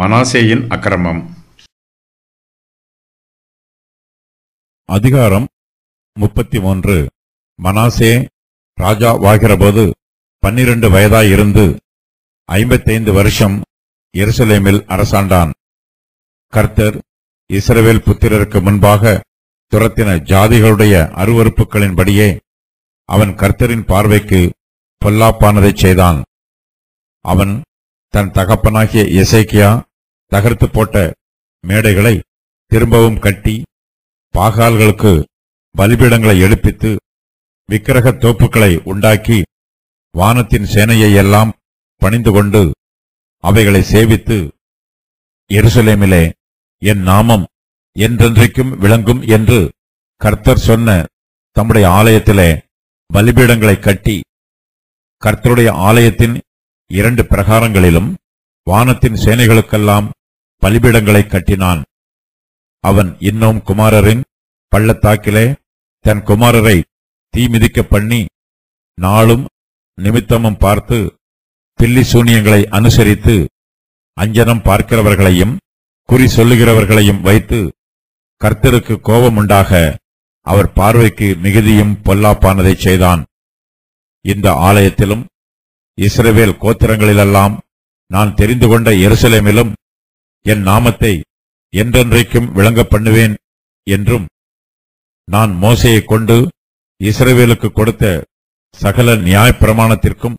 மனாசேயின் அக்கிரமம் அதிகாரம் முப்பத்தி மூன்று மனாசே ராஜாவாகிறபோது பன்னிரண்டு வயதாயிருந்து ஐம்பத்தைந்து வருஷம் எருசலேமில் அரசாண்டான் கர்த்தர் இஸ்ரவேல் புத்திரருக்கு முன்பாக துரத்தின ஜாதிகளுடைய அருவறுப்புகளின்படியே அவன் கர்த்தரின் பார்வைக்கு பொல்லாப்பானதை செய்தான் அவன் தன் தகப்பனாகிய இசைக்கியா தகர்த்து போட்ட மேடைகளை திரும்பவும் கட்டி பாகால்களுக்கு பலிபீடங்களை எழுப்பித்து விக்கிரக தோப்புக்களை உண்டாக்கி வானத்தின் சேனையை எல்லாம் பணிந்து கொண்டு அவைகளை சேவித்து எருசலேமிலே என் நாமம் என்றென்றைக்கும் விளங்கும் என்று கர்த்தர் சொன்ன தம்முடைய ஆலயத்திலே பலிபீடங்களை கட்டி கர்த்தருடைய ஆலயத்தின் இரண்டு பிரகாரங்களிலும் வானத்தின் சேனைகளுக்கெல்லாம் பலிபீடங்களை கட்டினான் அவன் இன்னும் குமாரரின் பள்ளத்தாக்கிலே தன் குமாரரை தீமிதிக்க பண்ணி நாளும் நிமித்தமும் பார்த்து பில்லி சூனியங்களை அனுசரித்து அஞ்சனம் பார்க்கிறவர்களையும் குறி சொல்லுகிறவர்களையும் வைத்து கர்த்தருக்கு கோபம் உண்டாக அவர் பார்வைக்கு மிகுதியும் பொல்லாப்பானதை செய்தான் இந்த ஆலயத்திலும் இஸ்ரவேல் கோத்திரங்களிலெல்லாம் நான் தெரிந்து கொண்ட எருசலேமிலும் என் நாமத்தை என்றென்றைக்கும் விளங்க பண்ணுவேன் என்றும் நான் மோசையை கொண்டு இஸ்ரவேலுக்கு கொடுத்த சகல நியாயப்பிரமாணத்திற்கும்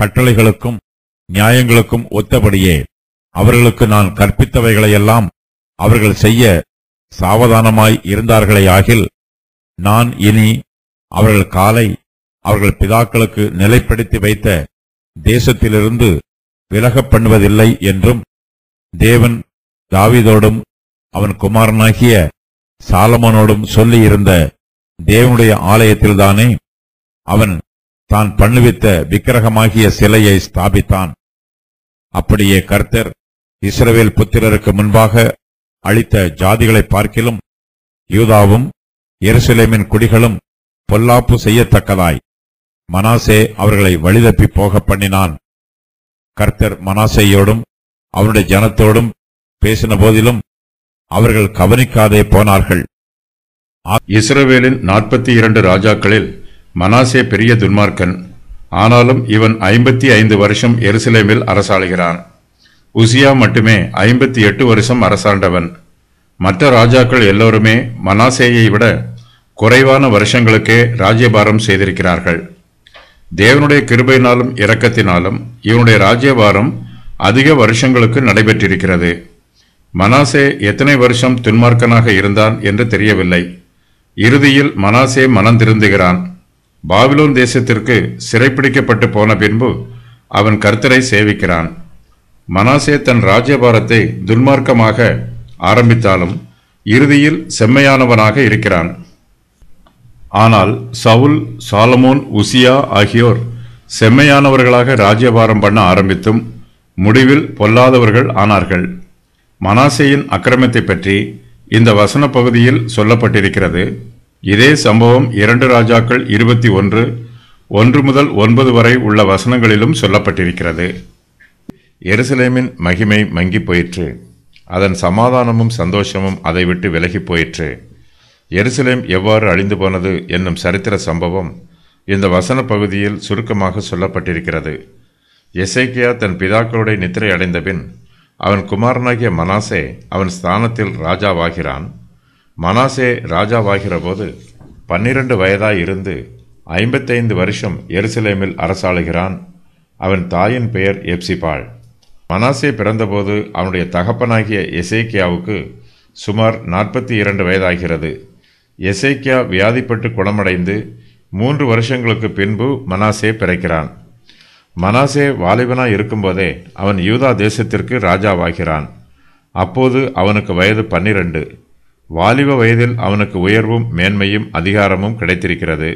கட்டளைகளுக்கும் நியாயங்களுக்கும் ஒத்தபடியே அவர்களுக்கு நான் கற்பித்தவைகளையெல்லாம் அவர்கள் செய்ய சாவதானமாய் இருந்தார்களேயாகில் நான் இனி அவர்கள் காலை அவர்கள் பிதாக்களுக்கு நிலைப்படுத்தி வைத்த தேசத்திலிருந்து விலகப் பண்ணுவதில்லை என்றும் தேவன் தாவிதோடும் அவன் குமாரனாகிய சாலமோனோடும் சொல்லியிருந்த தேவனுடைய ஆலயத்தில்தானே அவன் தான் பண்ணுவித்த விக்கிரகமாகிய சிலையை ஸ்தாபித்தான் அப்படியே கர்த்தர் இஸ்ரவேல் புத்திரருக்கு முன்பாக அளித்த ஜாதிகளை பார்க்கிலும் யூதாவும் எருசலேமின் குடிகளும் பொல்லாப்பு செய்யத்தக்கதாய் மனாசே அவர்களை வழிதப்பி போக பண்ணினான் கர்த்தர் மனாசையோடும் அவருடைய ஜனத்தோடும் பேசின போதிலும் அவர்கள் கவனிக்காதே போனார்கள் இஸ்ரவேலின் நாற்பத்தி இரண்டு ராஜாக்களில் மனாசே பெரிய துன்மார்க்கன் ஆனாலும் இவன் ஐம்பத்தி ஐந்து வருஷம் எருசலேமில் அரசாளுகிறான் உசியா மட்டுமே ஐம்பத்தி எட்டு வருஷம் அரசாண்டவன் மற்ற ராஜாக்கள் எல்லோருமே மனாசேயை விட குறைவான வருஷங்களுக்கே ராஜ்யபாரம் செய்திருக்கிறார்கள் தேவனுடைய கிருபையினாலும் இரக்கத்தினாலும் இவனுடைய ராஜ்யவாரம் அதிக வருஷங்களுக்கு நடைபெற்றிருக்கிறது மனாசே எத்தனை வருஷம் துன்மார்க்கனாக இருந்தான் என்று தெரியவில்லை இறுதியில் மனாசே மனம் திருந்துகிறான் பாபிலோன் தேசத்திற்கு சிறைப்பிடிக்கப்பட்டு போன பின்பு அவன் கர்த்தரை சேவிக்கிறான் மனாசே தன் ராஜ்யபாரத்தை துன்மார்க்கமாக ஆரம்பித்தாலும் இறுதியில் செம்மையானவனாக இருக்கிறான் ஆனால் சவுல் சாலமோன் உசியா ஆகியோர் செம்மையானவர்களாக ராஜ்யபாரம் பண்ண ஆரம்பித்தும் முடிவில் பொல்லாதவர்கள் ஆனார்கள் மனாசையின் அக்கிரமத்தை பற்றி இந்த வசன பகுதியில் சொல்லப்பட்டிருக்கிறது இதே சம்பவம் இரண்டு ராஜாக்கள் இருபத்தி ஒன்று ஒன்று முதல் ஒன்பது வரை உள்ள வசனங்களிலும் சொல்லப்பட்டிருக்கிறது எருசலேமின் மகிமை மங்கி போயிற்று அதன் சமாதானமும் சந்தோஷமும் அதை விட்டு விலகி போயிற்று எருசலேம் எவ்வாறு அழிந்து போனது என்னும் சரித்திர சம்பவம் இந்த வசன பகுதியில் சுருக்கமாக சொல்லப்பட்டிருக்கிறது எசேக்கியா தன் பிதாக்களுடைய நித்திரை அடைந்த பின் அவன் குமாரனாகிய மனாசே அவன் ஸ்தானத்தில் ராஜாவாகிறான் மனாசே ராஜாவாகிற போது பன்னிரண்டு வயதாய் இருந்து ஐம்பத்தைந்து வருஷம் எருசலேமில் அரசாளுகிறான் அவன் தாயின் பெயர் எப்சிபாள் மனாசே பிறந்தபோது அவனுடைய தகப்பனாகிய எசேக்கியாவுக்கு சுமார் நாற்பத்தி இரண்டு வயதாகிறது எசேக்கியா வியாதிப்பட்டு குணமடைந்து மூன்று வருஷங்களுக்கு பின்பு மனாசே பிறக்கிறான் மனாசே வாலிபனாக இருக்கும்போதே அவன் யூதா தேசத்திற்கு ராஜாவாகிறான் அப்போது அவனுக்கு வயது பன்னிரண்டு வாலிப வயதில் அவனுக்கு உயர்வும் மேன்மையும் அதிகாரமும் கிடைத்திருக்கிறது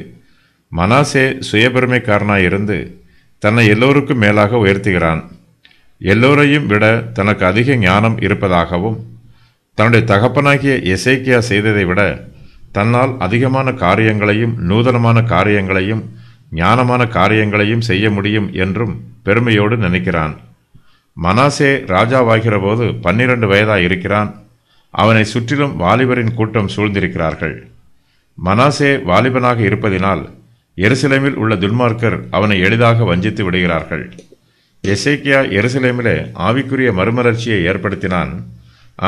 மனாசே சுயபெருமைக்காரனாயிருந்து தன்னை எல்லோருக்கும் மேலாக உயர்த்துகிறான் எல்லோரையும் விட தனக்கு அதிக ஞானம் இருப்பதாகவும் தன்னுடைய தகப்பனாகிய இசைக்கியா செய்ததை விட தன்னால் அதிகமான காரியங்களையும் நூதனமான காரியங்களையும் ஞானமான காரியங்களையும் செய்ய முடியும் என்றும் பெருமையோடு நினைக்கிறான் மனாசே ராஜாவாகிறபோது பன்னிரண்டு வயதாக இருக்கிறான் அவனை சுற்றிலும் வாலிபரின் கூட்டம் சூழ்ந்திருக்கிறார்கள் மனாசே வாலிபனாக இருப்பதினால் எருசலேமில் உள்ள துன்மார்க்கர் அவனை எளிதாக வஞ்சித்து விடுகிறார்கள் எசேக்கியா எருசலேமிலே ஆவிக்குரிய மறுமலர்ச்சியை ஏற்படுத்தினான்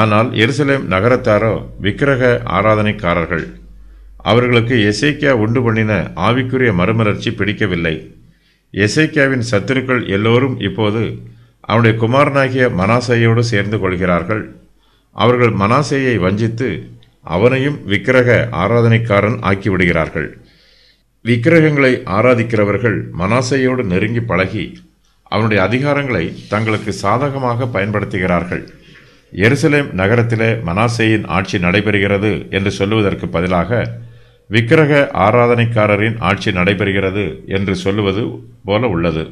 ஆனால் எருசலேம் நகரத்தாரோ விக்கிரக ஆராதனைக்காரர்கள் அவர்களுக்கு எசேக்கியா உண்டு பண்ணின ஆவிக்குரிய மறுமலர்ச்சி பிடிக்கவில்லை எசேக்கியாவின் சத்துருக்கள் எல்லோரும் இப்போது அவனுடைய குமாரனாகிய மனாசையோடு சேர்ந்து கொள்கிறார்கள் அவர்கள் மனாசையை வஞ்சித்து அவனையும் விக்கிரக ஆராதனைக்காரன் ஆக்கிவிடுகிறார்கள் விக்கிரகங்களை ஆராதிக்கிறவர்கள் மனாசையோடு நெருங்கி பழகி அவனுடைய அதிகாரங்களை தங்களுக்கு சாதகமாக பயன்படுத்துகிறார்கள் எருசலேம் நகரத்திலே மனாசேயின் ஆட்சி நடைபெறுகிறது என்று சொல்லுவதற்கு பதிலாக விக்கிரக ஆராதனைக்காரரின் ஆட்சி நடைபெறுகிறது என்று சொல்லுவது போல உள்ளது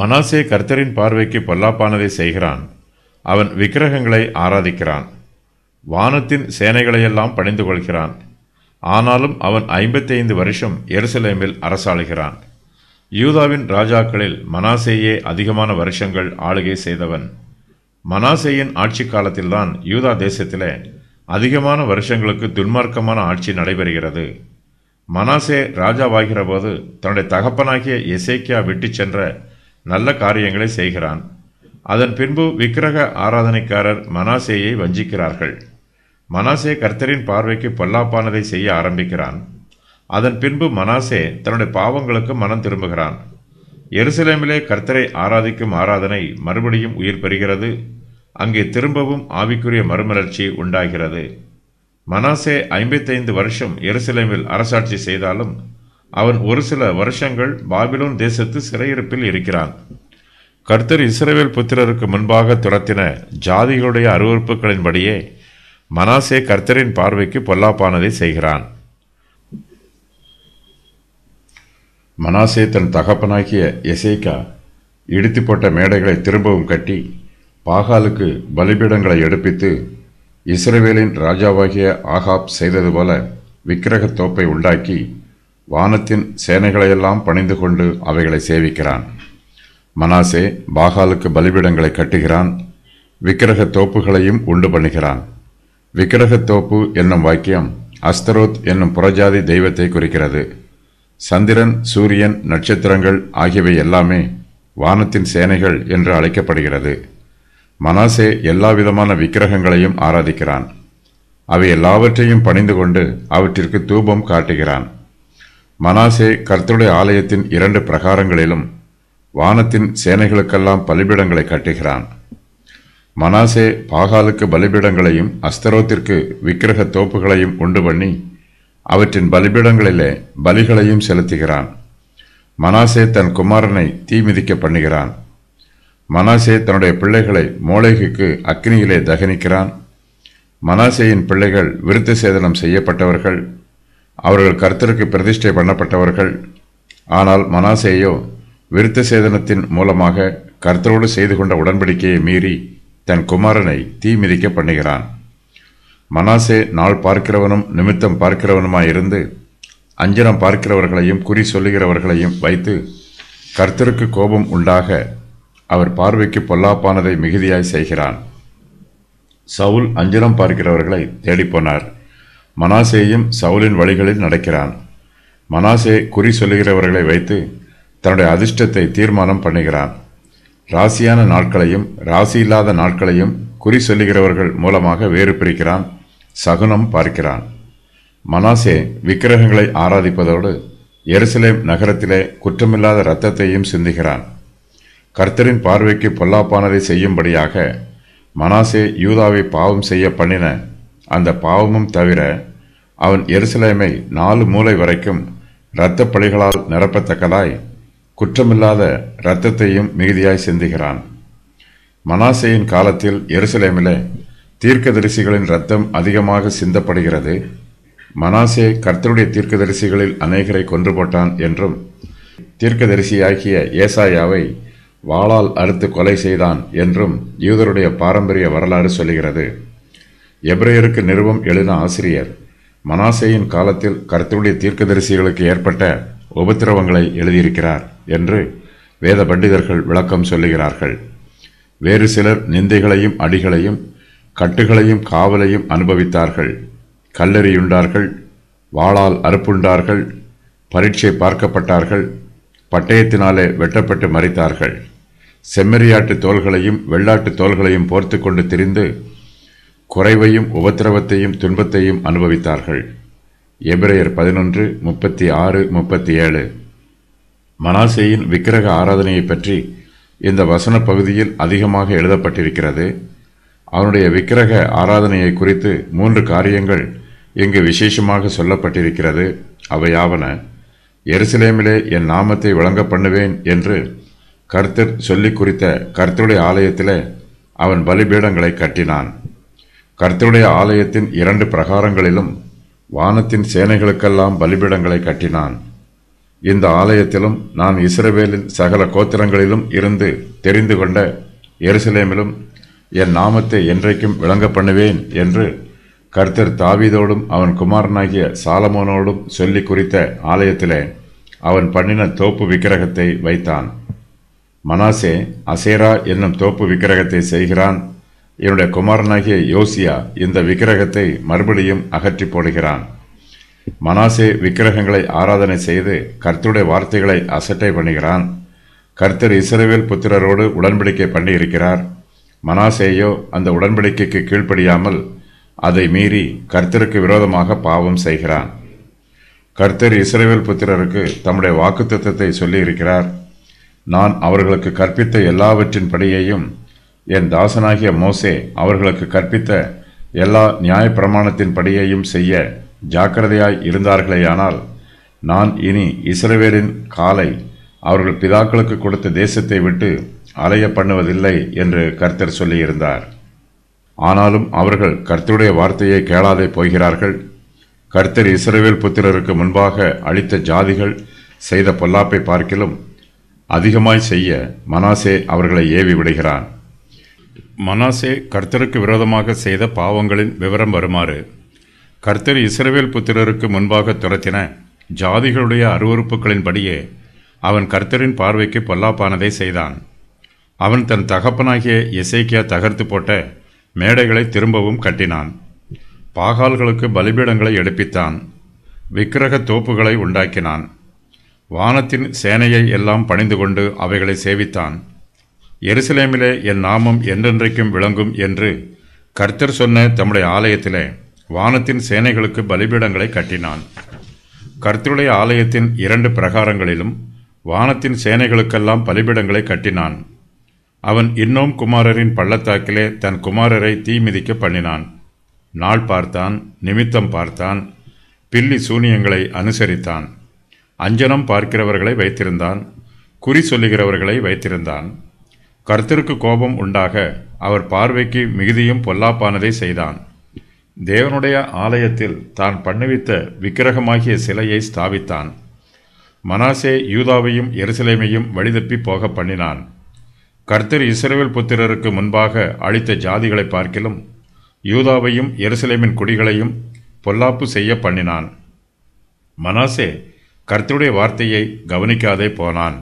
மனாசே கர்த்தரின் பார்வைக்கு பொல்லாப்பானதை செய்கிறான் அவன் விக்கிரகங்களை ஆராதிக்கிறான் வானத்தின் சேனைகளையெல்லாம் பணிந்து கொள்கிறான் ஆனாலும் அவன் ஐம்பத்தைந்து வருஷம் எருசலேமில் அரசாளுகிறான் யூதாவின் ராஜாக்களில் மனாசேயே அதிகமான வருஷங்கள் ஆளுகை செய்தவன் மனாசேயின் ஆட்சி காலத்தில்தான் யூதா தேசத்தில் அதிகமான வருஷங்களுக்கு துன்மார்க்கமான ஆட்சி நடைபெறுகிறது மனாசே ராஜாவாகிற போது தன்னுடைய தகப்பனாகிய எசேக்கியா விட்டு சென்ற நல்ல காரியங்களை செய்கிறான் அதன் பின்பு விக்கிரக ஆராதனைக்காரர் மனாசேயை வஞ்சிக்கிறார்கள் மனாசே கர்த்தரின் பார்வைக்கு பொல்லாப்பானதை செய்ய ஆரம்பிக்கிறான் அதன் பின்பு மனாசே தன்னுடைய பாவங்களுக்கு மனம் திரும்புகிறான் எருசலேமிலே கர்த்தரை ஆராதிக்கும் ஆராதனை மறுபடியும் உயிர் பெறுகிறது அங்கே திரும்பவும் ஆவிக்குரிய மறுமலர்ச்சி உண்டாகிறது மனாசே ஐம்பத்தைந்து வருஷம் எருசலேமில் அரசாட்சி செய்தாலும் அவன் ஒரு சில வருஷங்கள் பாபிலோன் தேசத்து சிறையிருப்பில் இருக்கிறான் கர்த்தர் இஸ்ரேவேல் புத்திரருக்கு முன்பாக துரத்தின ஜாதிகளுடைய அறிவுறுப்புகளின்படியே மனாசே கர்த்தரின் பார்வைக்கு பொல்லாப்பானதை செய்கிறான் மனாசே தன் தகப்பனாகிய எசேக்கா இடித்து போட்ட மேடைகளை திரும்பவும் கட்டி பாகாலுக்கு பலிபீடங்களை எடுப்பித்து இஸ்ரேவேலின் ராஜாவாகிய ஆகாப் செய்தது போல விக்கிரகத் தோப்பை உண்டாக்கி வானத்தின் சேனைகளையெல்லாம் பணிந்து கொண்டு அவைகளை சேவிக்கிறான் மனாசே பாகாலுக்கு பலிபீடங்களை கட்டுகிறான் விக்கிரக தோப்புகளையும் உண்டு பண்ணுகிறான் விக்கிரகத் தோப்பு என்னும் வாக்கியம் அஸ்தரோத் என்னும் புறஜாதி தெய்வத்தை குறிக்கிறது சந்திரன் சூரியன் நட்சத்திரங்கள் ஆகியவை எல்லாமே வானத்தின் சேனைகள் என்று அழைக்கப்படுகிறது மனாசே எல்லா விதமான விக்கிரகங்களையும் ஆராதிக்கிறான் அவை எல்லாவற்றையும் பணிந்து கொண்டு அவற்றிற்கு தூபம் காட்டுகிறான் மனாசே கர்த்தருடைய ஆலயத்தின் இரண்டு பிரகாரங்களிலும் வானத்தின் சேனைகளுக்கெல்லாம் பலிபீடங்களை கட்டுகிறான் மனாசே பாகாலுக்கு பலிபீடங்களையும் அஸ்தரோத்திற்கு விக்கிரக தோப்புகளையும் உண்டு பண்ணி அவற்றின் பலிபீடங்களிலே பலிகளையும் செலுத்துகிறான் மனாசே தன் குமாரனை தீ மிதிக்க பண்ணுகிறான் மனாசே தன்னுடைய பிள்ளைகளை மோளைகுக்கு அக்னியிலே தகனிக்கிறான் மனாசேயின் பிள்ளைகள் விருத்த சேதனம் செய்யப்பட்டவர்கள் அவர்கள் கர்த்தருக்கு பிரதிஷ்டை பண்ணப்பட்டவர்கள் ஆனால் மனாசேயோ விருத்த சேதனத்தின் மூலமாக கர்த்தரோடு செய்து கொண்ட உடன்படிக்கையை மீறி தன் குமாரனை தீ மிதிக்க பண்ணுகிறான் மனாசே நாள் பார்க்கிறவனும் நிமித்தம் பார்க்கிறவனுமாயிருந்து அஞ்சனம் பார்க்கிறவர்களையும் குறி சொல்லுகிறவர்களையும் வைத்து கர்த்தருக்கு கோபம் உண்டாக அவர் பார்வைக்கு பொல்லாப்பானதை மிகுதியாய் செய்கிறான் சவுல் அஞ்சனம் பார்க்கிறவர்களை தேடிப்போனார் மனாசேயும் சவுலின் வழிகளில் நடக்கிறான் மனாசே குறி சொல்லுகிறவர்களை வைத்து தன்னுடைய அதிர்ஷ்டத்தை தீர்மானம் பண்ணுகிறான் ராசியான நாட்களையும் ராசி இல்லாத நாட்களையும் குறி சொல்லுகிறவர்கள் மூலமாக வேறு பிரிக்கிறான் சகுனம் பார்க்கிறான் மனாசே விக்கிரகங்களை ஆராதிப்பதோடு எருசலேம் நகரத்திலே குற்றமில்லாத இரத்தத்தையும் சிந்துகிறான் கர்த்தரின் பார்வைக்கு பொல்லாப்பானதை செய்யும்படியாக மனாசே யூதாவை பாவம் செய்ய பண்ணின அந்த பாவமும் தவிர அவன் எருசலேமை நாலு மூலை வரைக்கும் இரத்த பழிகளால் நிரப்பத்தக்கதாய் குற்றமில்லாத இரத்தத்தையும் மிகுதியாய் சிந்துகிறான் மனாசேயின் காலத்தில் எருசலேமிலே தீர்க்கதரிசிகளின் ரத்தம் அதிகமாக சிந்தப்படுகிறது மனாசே கர்த்தருடைய தீர்க்கதரிசிகளில் அநேகரை கொன்று போட்டான் என்றும் தீர்க்கதரிசியாகிய ஏசாயாவை வாளால் அறுத்து கொலை செய்தான் என்றும் யூதருடைய பாரம்பரிய வரலாறு சொல்கிறது எப்ரேயருக்கு நிறுவம் எழுதின ஆசிரியர் மனாசேயின் காலத்தில் கர்த்தருடைய தீர்க்கதரிசிகளுக்கு ஏற்பட்ட உபத்திரவங்களை எழுதியிருக்கிறார் என்று வேத பண்டிதர்கள் விளக்கம் சொல்லுகிறார்கள் வேறு சிலர் நிந்தைகளையும் அடிகளையும் கட்டுகளையும் காவலையும் அனுபவித்தார்கள் கல்லெறியுண்டார்கள் வாளால் அறுப்புண்டார்கள் பரீட்சை பார்க்கப்பட்டார்கள் பட்டயத்தினாலே வெட்டப்பட்டு மறைத்தார்கள் செம்மறியாட்டு தோள்களையும் வெள்ளாட்டு தோள்களையும் போர்த்து கொண்டு திரிந்து குறைவையும் உபத்திரவத்தையும் துன்பத்தையும் அனுபவித்தார்கள் எபிரேயர் பதினொன்று முப்பத்தி ஆறு முப்பத்தி ஏழு மனாசேயின் விக்கிரக ஆராதனையை பற்றி இந்த வசன பகுதியில் அதிகமாக எழுதப்பட்டிருக்கிறது அவனுடைய விக்கிரக ஆராதனையை குறித்து மூன்று காரியங்கள் இங்கு விசேஷமாக சொல்லப்பட்டிருக்கிறது அவையாவன எருசலேமிலே என் நாமத்தை விளங்க பண்ணுவேன் என்று கர்த்தர் சொல்லி குறித்த கர்த்தருடைய ஆலயத்திலே அவன் பலிபீடங்களை கட்டினான் கர்த்தருடைய ஆலயத்தின் இரண்டு பிரகாரங்களிலும் வானத்தின் சேனைகளுக்கெல்லாம் பலிபீடங்களை கட்டினான் இந்த ஆலயத்திலும் நான் இஸ்ரவேலின் சகல கோத்திரங்களிலும் இருந்து தெரிந்து கொண்ட எருசலேமிலும் என் நாமத்தை என்றைக்கும் விளங்க பண்ணுவேன் என்று கர்த்தர் தாவிதோடும் அவன் குமாரனாகிய சாலமோனோடும் சொல்லி குறித்த ஆலயத்திலே அவன் பண்ணின தோப்பு விக்கிரகத்தை வைத்தான் மனாசே அசேரா என்னும் தோப்பு விக்கிரகத்தை செய்கிறான் என்னுடைய குமாரனாகிய யோசியா இந்த விக்கிரகத்தை மறுபடியும் அகற்றி போடுகிறான் மனாசே விக்கிரகங்களை ஆராதனை செய்து கர்த்தருடைய வார்த்தைகளை அசட்டை பண்ணுகிறான் கர்த்தர் இசரவேல் புத்திரரோடு உடன்படிக்கை பண்ணியிருக்கிறார் மனாசேயோ அந்த உடன்படிக்கைக்கு கீழ்ப்படியாமல் அதை மீறி கர்த்தருக்கு விரோதமாக பாவம் செய்கிறான் கர்த்தர் இஸ்ரேவேல் புத்திரருக்கு தம்முடைய திட்டத்தை சொல்லியிருக்கிறார் நான் அவர்களுக்கு கற்பித்த எல்லாவற்றின் படியையும் என் தாசனாகிய மோசே அவர்களுக்கு கற்பித்த எல்லா நியாயப்பிரமாணத்தின் படியையும் செய்ய ஜாக்கிரதையாய் இருந்தார்களேயானால் நான் இனி இஸ்ரவேலின் காலை அவர்கள் பிதாக்களுக்கு கொடுத்த தேசத்தை விட்டு அலைய பண்ணுவதில்லை என்று கர்த்தர் சொல்லியிருந்தார் ஆனாலும் அவர்கள் கர்த்தருடைய வார்த்தையை கேளாதே போகிறார்கள் கர்த்தர் இஸ்ரேவேல் புத்திரருக்கு முன்பாக அளித்த ஜாதிகள் செய்த பொல்லாப்பை பார்க்கிலும் அதிகமாய் செய்ய மனாசே அவர்களை ஏவி விடுகிறான் மனாசே கர்த்தருக்கு விரோதமாக செய்த பாவங்களின் விவரம் வருமாறு கர்த்தர் இஸ்ரேவேல் புத்திரருக்கு முன்பாக துரத்தின ஜாதிகளுடைய அருவறுப்புகளின்படியே அவன் கர்த்தரின் பார்வைக்கு பொல்லாப்பானதை செய்தான் அவன் தன் தகப்பனாகிய இசைக்கியா தகர்த்து போட்ட மேடைகளை திரும்பவும் கட்டினான் பாகால்களுக்கு பலிபீடங்களை எடுப்பித்தான் விக்கிரக தோப்புகளை உண்டாக்கினான் வானத்தின் சேனையை எல்லாம் பணிந்து கொண்டு அவைகளை சேவித்தான் எருசலேமிலே என் நாமம் என்றென்றைக்கும் விளங்கும் என்று கர்த்தர் சொன்ன தம்முடைய ஆலயத்திலே வானத்தின் சேனைகளுக்கு பலிபீடங்களை கட்டினான் கர்த்தருடைய ஆலயத்தின் இரண்டு பிரகாரங்களிலும் வானத்தின் சேனைகளுக்கெல்லாம் பலிபீடங்களை கட்டினான் அவன் இன்னும் குமாரரின் பள்ளத்தாக்கிலே தன் குமாரரை தீ மிதிக்க பண்ணினான் நாள் பார்த்தான் நிமித்தம் பார்த்தான் பில்லி சூனியங்களை அனுசரித்தான் அஞ்சனம் பார்க்கிறவர்களை வைத்திருந்தான் குறி சொல்லுகிறவர்களை வைத்திருந்தான் கர்த்தருக்கு கோபம் உண்டாக அவர் பார்வைக்கு மிகுதியும் பொல்லாப்பானதை செய்தான் தேவனுடைய ஆலயத்தில் தான் பண்ணுவித்த விக்கிரகமாகிய சிலையை ஸ்தாபித்தான் மனாசே யூதாவையும் எருசலேமையும் வழிதப்பி போக பண்ணினான் கர்த்தர் இஸ்ரேல் புத்திரருக்கு முன்பாக அளித்த ஜாதிகளை பார்க்கிலும் யூதாவையும் எருசலேமின் குடிகளையும் பொல்லாப்பு செய்ய பண்ணினான் மனாசே கர்த்தருடைய வார்த்தையை கவனிக்காதே போனான்